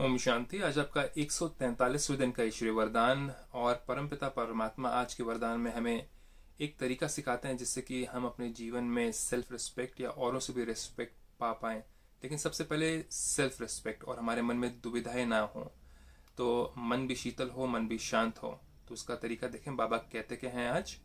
ओम शांति आज आपका 143वें दिन का ईश्वरीय वरदान और परमपिता परमात्मा आज के वरदान में हमें एक तरीका सिखाते हैं जिससे कि हम अपने जीवन में सेल्फ रिस्पेक्ट या औरों से भी रिस्पेक्ट पा पाए लेकिन सबसे पहले सेल्फ रिस्पेक्ट और हमारे मन में दुविधाएं ना हो तो मन भी शीतल हो मन भी शांत हो तो उसका तरीका देखें बाबा कहते के हैं आज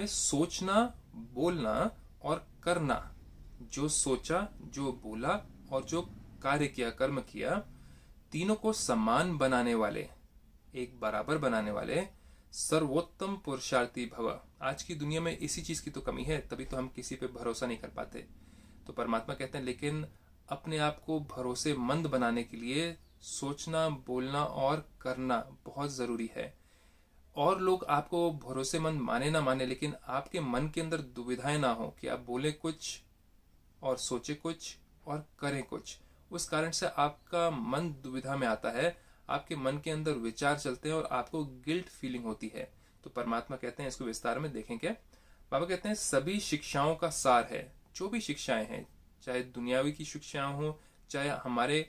हमें सोचना बोलना और करना जो सोचा जो बोला और जो कार्य किया कर्म किया तीनों को समान बनाने वाले एक बराबर बनाने वाले सर्वोत्तम पुरुषार्थी भव आज की दुनिया में इसी चीज की तो कमी है तभी तो हम किसी पे भरोसा नहीं कर पाते तो परमात्मा कहते हैं लेकिन अपने आप को भरोसेमंद बनाने के लिए सोचना बोलना और करना बहुत जरूरी है और लोग आपको भरोसेमंद माने ना माने लेकिन आपके मन के अंदर दुविधाएं ना हो कि आप बोले कुछ और सोचे कुछ और करें कुछ उस कारण से आपका मन दुविधा में आता है आपके मन के अंदर विचार चलते हैं और आपको गिल्ट फीलिंग होती है तो परमात्मा कहते हैं इसको विस्तार में देखें क्या बाबा कहते हैं सभी शिक्षाओं का सार है जो भी शिक्षाएं हैं चाहे दुनियावी की शिक्षाएं हों चाहे हमारे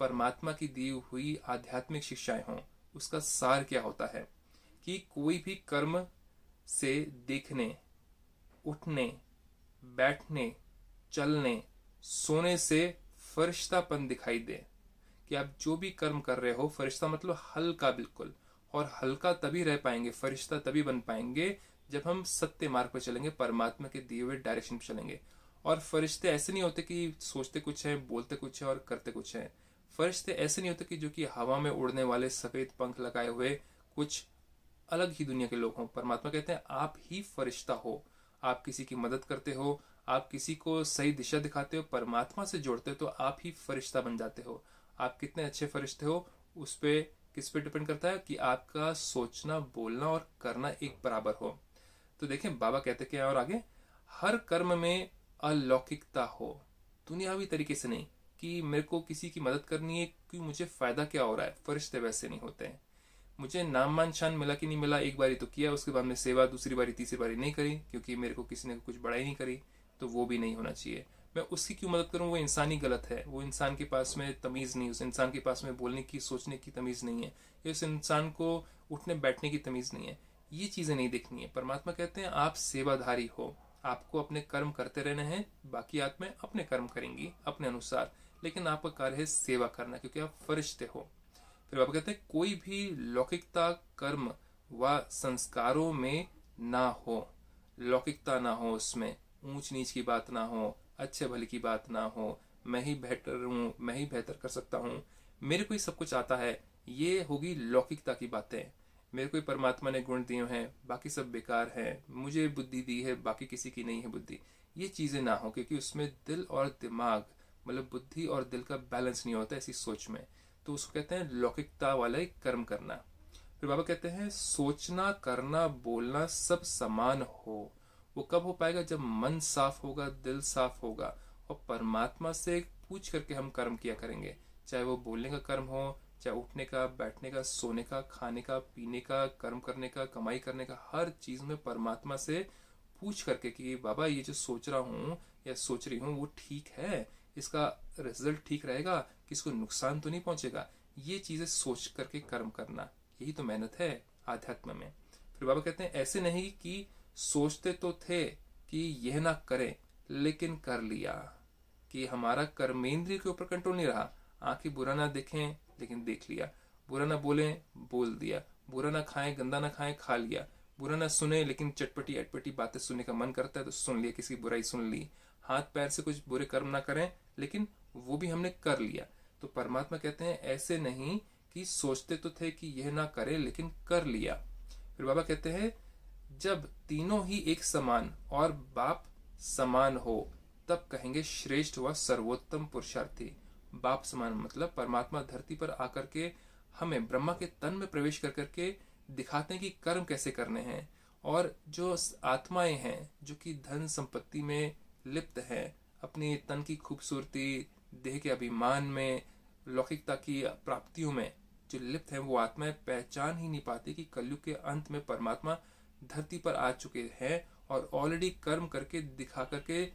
परमात्मा की दी हुई आध्यात्मिक शिक्षाएं हों उसका सार क्या होता है कि कोई भी कर्म से देखने उठने बैठने चलने सोने से फरिश्तापन दिखाई दे कि आप जो भी कर्म कर रहे हो फरिश्ता मतलब हल्का बिल्कुल और हल्का तभी रह पाएंगे फरिश्ता तभी बन पाएंगे जब हम सत्य मार्ग पर चलेंगे परमात्मा के दिए हुए डायरेक्शन पर चलेंगे और फरिश्ते ऐसे नहीं होते कि सोचते कुछ है बोलते कुछ है और करते कुछ है फरिश्ते ऐसे नहीं होते कि जो कि हवा में उड़ने वाले सफ़ेद पंख लगाए हुए कुछ अलग ही दुनिया के लोग हो परमात्मा कहते हैं आप ही फरिश्ता हो आप किसी की मदद करते हो आप किसी को सही दिशा दिखाते हो परमात्मा से जोड़ते हो तो आप ही फरिश्ता बन जाते हो आप कितने अच्छे फरिश्ते हो उस पर किस पे डिपेंड करता है कि आपका सोचना बोलना और करना एक बराबर हो तो देखें बाबा कहते क्या और आगे हर कर्म में अलौकिकता हो दुनियावी तरीके से नहीं कि मेरे को किसी की मदद करनी है कि मुझे फायदा क्या हो रहा है फरिश्ते वैसे नहीं होते हैं मुझे नाम मान छान मिला कि नहीं मिला एक बारी तो किया उसके बाद में सेवा दूसरी बारी तीसरी बारी नहीं करी क्योंकि मेरे को किसी ने कुछ बड़ाई नहीं करी तो वो भी नहीं होना चाहिए मैं उसकी क्यों मदद करूँ वो इंसान ही गलत है वो इंसान के पास में तमीज़ नहीं उस इंसान के पास में बोलने की सोचने की तमीज़ नहीं है उस इंसान को उठने बैठने की तमीज़ नहीं है ये चीज़ें नहीं देखनी है परमात्मा कहते हैं आप सेवाधारी हो आपको अपने कर्म करते रहने हैं बाकी आत्माएं अपने कर्म करेंगी अपने अनुसार लेकिन आपका कार्य है सेवा करना क्योंकि आप फरिश्ते हो फिर बाबा कहते हैं कोई भी लौकिकता कर्म व संस्कारों में ना हो लौकिकता ना हो उसमें ऊंच नीच की बात ना हो अच्छे भले की बात ना हो मैं ही बेहतर हूं मैं ही बेहतर कर सकता हूँ मेरे को ही सब कुछ आता है ये होगी लौकिकता की बातें मेरे को परमात्मा ने गुण दिए हैं बाकी सब बेकार है मुझे बुद्धि दी है बाकी किसी की नहीं है बुद्धि ये चीज़ें ना हो क्योंकि उसमें दिल और दिमाग मतलब बुद्धि और दिल का बैलेंस नहीं होता ऐसी सोच में तो उसको कहते हैं लौकिकता वाले कर्म करना फिर बाबा कहते हैं सोचना करना बोलना सब समान हो वो कब हो पाएगा जब मन साफ होगा दिल साफ होगा और परमात्मा से पूछ करके हम कर्म किया करेंगे चाहे वो बोलने का कर्म हो चाहे उठने का बैठने का सोने का खाने का पीने का कर्म करने का कमाई करने का हर चीज में परमात्मा से पूछ करके कि बाबा ये जो सोच रहा हूँ या सोच रही हूँ वो ठीक है इसका रिजल्ट ठीक रहेगा किसको नुकसान तो नहीं पहुंचेगा ये चीजें सोच करके कर्म करना यही तो मेहनत है आध्यात्म में फिर बाबा कहते हैं ऐसे नहीं कि सोचते तो थे कि यह ना करें लेकिन कर लिया कि हमारा कर्मेंद्रिय के ऊपर कंट्रोल नहीं रहा आंखें बुरा ना देखें लेकिन देख लिया बुरा ना बोले बोल दिया बुरा ना खाएं गंदा ना खाएं खा लिया बुरा ना सुने लेकिन चटपटी अटपटी बातें सुनने का मन करता है तो सुन लिया किसी बुराई सुन ली हाथ पैर से कुछ बुरे कर्म ना करें लेकिन वो भी हमने कर लिया तो परमात्मा कहते हैं ऐसे नहीं कि सोचते तो थे कि यह ना करें लेकिन कर लिया फिर बाबा कहते हैं जब तीनों ही एक समान और बाप समान हो तब कहेंगे श्रेष्ठ व सर्वोत्तम पुरुषार्थी बाप समान मतलब परमात्मा धरती पर आकर के हमें ब्रह्मा के तन में प्रवेश कर करके दिखाते हैं कि कर्म कैसे करने हैं और जो आत्माएं हैं जो कि धन संपत्ति में लिप्त है अपनी तन की खूबसूरती देह के अभिमान में लौकिकता की प्राप्तियों में जो लिप्त है वो आत्माएं पहचान ही नहीं पाती कि कलयुग के अंत में परमात्मा धरती पर आ चुके हैं और ऑलरेडी कर्म करके दिखा करके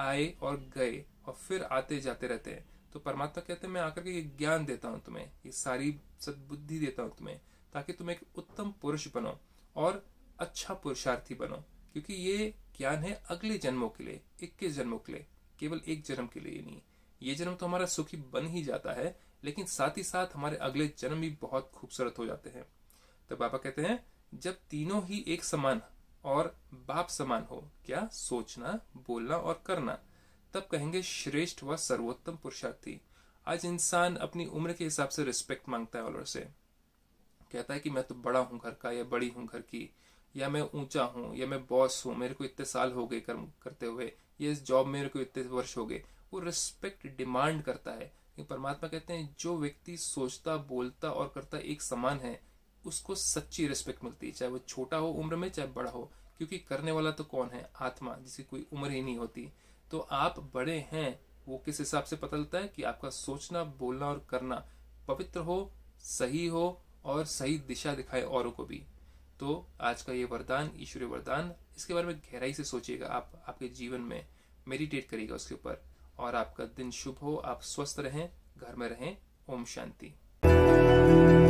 आए और गए और फिर आते जाते रहते हैं तो परमात्मा कहते हैं मैं आकर के ये ज्ञान देता हूँ तुम्हें ये सारी सद्बुद्धि देता हूँ तुम्हें ताकि तुम एक उत्तम पुरुष बनो और अच्छा पुरुषार्थी बनो क्योंकि ये ज्ञान है अगले जन्मों के लिए इक्कीस जन्मों के लिए केवल एक जन्म के लिए नहीं ये जन्म तो हमारा सुखी बन ही जाता है लेकिन साथ ही साथ हमारे अगले जन्म भी बहुत खूबसूरत हो जाते हैं तो बाबा कहते हैं जब तीनों ही एक समान और बाप समान हो क्या सोचना बोलना और करना तब कहेंगे श्रेष्ठ व सर्वोत्तम पुरुषार्थी आज इंसान अपनी उम्र के हिसाब से रिस्पेक्ट मांगता है और से कहता है कि मैं तो बड़ा हूं घर का या बड़ी हूं घर की या मैं ऊंचा हूँ या मैं बॉस हूँ मेरे को इतने साल हो गए कर्म करते हुए ये इस जॉब मेरे को इतने वर्ष हो गए वो रिस्पेक्ट डिमांड करता है परमात्मा कहते हैं जो व्यक्ति सोचता बोलता और करता एक समान है उसको सच्ची रिस्पेक्ट मिलती है चाहे वो छोटा हो उम्र में चाहे बड़ा हो क्योंकि करने वाला तो कौन है आत्मा जिसकी कोई उम्र ही नहीं होती तो आप बड़े हैं वो किस हिसाब से पता चलता है कि आपका सोचना बोलना और करना पवित्र हो सही हो और सही दिशा दिखाए औरों को भी तो आज का ये वरदान ईश्वरीय वरदान इसके बारे में गहराई से सोचिएगा आप आपके जीवन में मेडिटेट करिएगा उसके ऊपर और आपका दिन शुभ हो आप स्वस्थ रहें घर में रहें ओम शांति